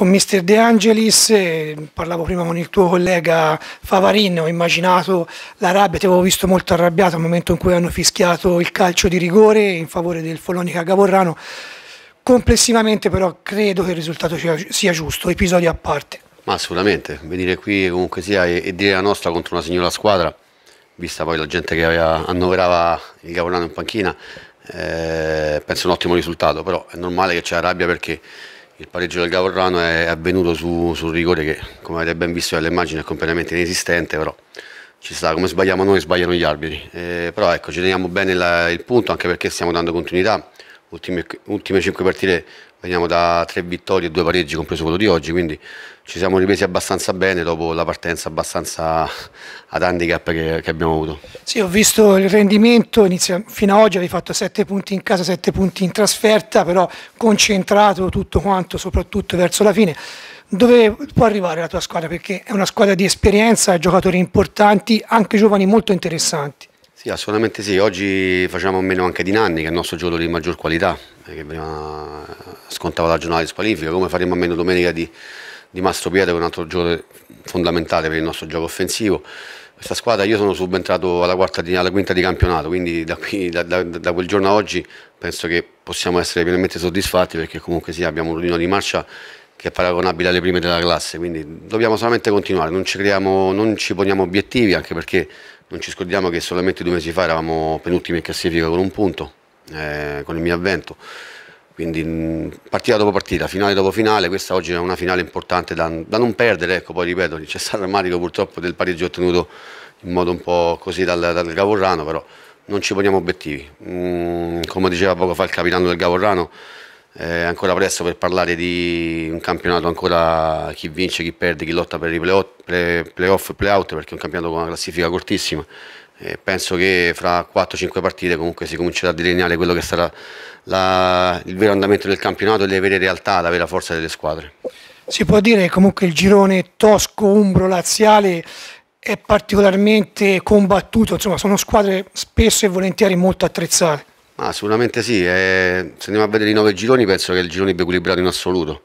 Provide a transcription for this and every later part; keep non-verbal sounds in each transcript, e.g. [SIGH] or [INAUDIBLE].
con Mister De Angelis, parlavo prima con il tuo collega Favarin, ho immaginato la rabbia, ti avevo visto molto arrabbiato al momento in cui hanno fischiato il calcio di rigore in favore del Folonica Gavorrano, complessivamente però credo che il risultato sia, giusto, episodio a parte. Ma sicuramente, venire qui comunque sia e, e dire la nostra contro una signora squadra, vista poi la gente che aveva, annoverava il Gavorrano in panchina, eh, penso un ottimo risultato, però è normale che c'è rabbia perché il pareggio del Gavorrano è avvenuto su, su rigore che, come avete ben visto dalle è completamente inesistente, però ci sta, come sbagliamo noi sbagliano gli arbitri. Eh, però ecco, ci teniamo bene la, il punto anche perché stiamo dando continuità, ultime, ultime 5 partite veniamo da tre vittorie e due pareggi, compreso quello di oggi, quindi ci siamo ripresi abbastanza bene dopo la partenza abbastanza [LAUGHS] ad handicap che, che abbiamo avuto. Sì, ho visto il rendimento, inizio, fino ad oggi avevi fatto sette punti in casa, sette punti in trasferta, però concentrato tutto quanto, soprattutto verso la fine. Dove può arrivare la tua squadra? Perché è una squadra di esperienza, giocatori importanti, anche giovani molto interessanti. Sì, assolutamente sì. Oggi facciamo meno anche di Nanni, che è il nostro giocatore di maggior qualità, eh, che prima eh, scontava la giornata di squalifica, come faremo a meno domenica di, di Mastro Pietro, che è un altro giocatore fondamentale per il nostro gioco offensivo. Questa squadra io sono subentrato alla, di, alla quinta di campionato, quindi da, qui, da, da, da, quel giorno a oggi penso che possiamo essere pienamente soddisfatti perché comunque sì, abbiamo un rullino di marcia che è paragonabile alle prime della classe, quindi dobbiamo solamente continuare, non ci, creiamo, non ci poniamo obiettivi, anche perché non ci scordiamo che solamente due mesi fa eravamo penultimi in classifica con un punto, eh, con il mio avvento, quindi mm, partita dopo partita, finale dopo finale, questa oggi è una finale importante da, da non perdere, ecco, poi ripeto, c'è stato il rammarico purtroppo del pareggio ottenuto in modo un po' così dal, dal Gavorrano, però non ci poniamo obiettivi, mm, come diceva poco fa il capitano del Gavorrano, è eh, ancora presto per parlare di un campionato ancora chi vince, chi perde, chi lotta per i playoff, playoff playout perché è un campionato con una classifica cortissima eh, penso che fra 4-5 partite comunque si comincerà a delineare quello che sarà la, il vero andamento del campionato e le vere realtà, la vera forza delle squadre si può dire che comunque il girone tosco-umbro-laziale è particolarmente combattuto, insomma sono squadre spesso e volentieri molto attrezzate ma ah, sicuramente sì, eh, se andiamo a vedere i nove gironi penso che il girone più equilibrato in assoluto.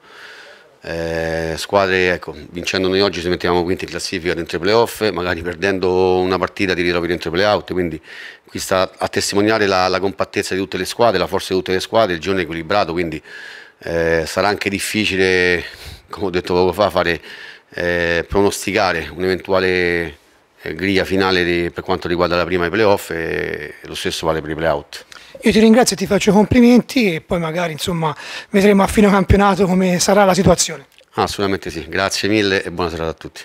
Eh, squadre, ecco, vincendo noi oggi ci mettiamo quinti in classifica dentro i playoff, magari perdendo una partita ti ritrovi dentro i playout, quindi qui sta a testimoniare la, la, compattezza di tutte le squadre, la forza di tutte le squadre, il girone è equilibrato, quindi eh, sarà anche difficile, come ho detto poco fa, fare, eh, pronosticare un eventuale eh, griglia finale per quanto riguarda la prima ai playoff e lo stesso vale per i playout. Io ti ringrazio e ti faccio complimenti e poi magari insomma vedremo a fine campionato come sarà la situazione. Ah, assolutamente sì, grazie mille e buona serata a tutti.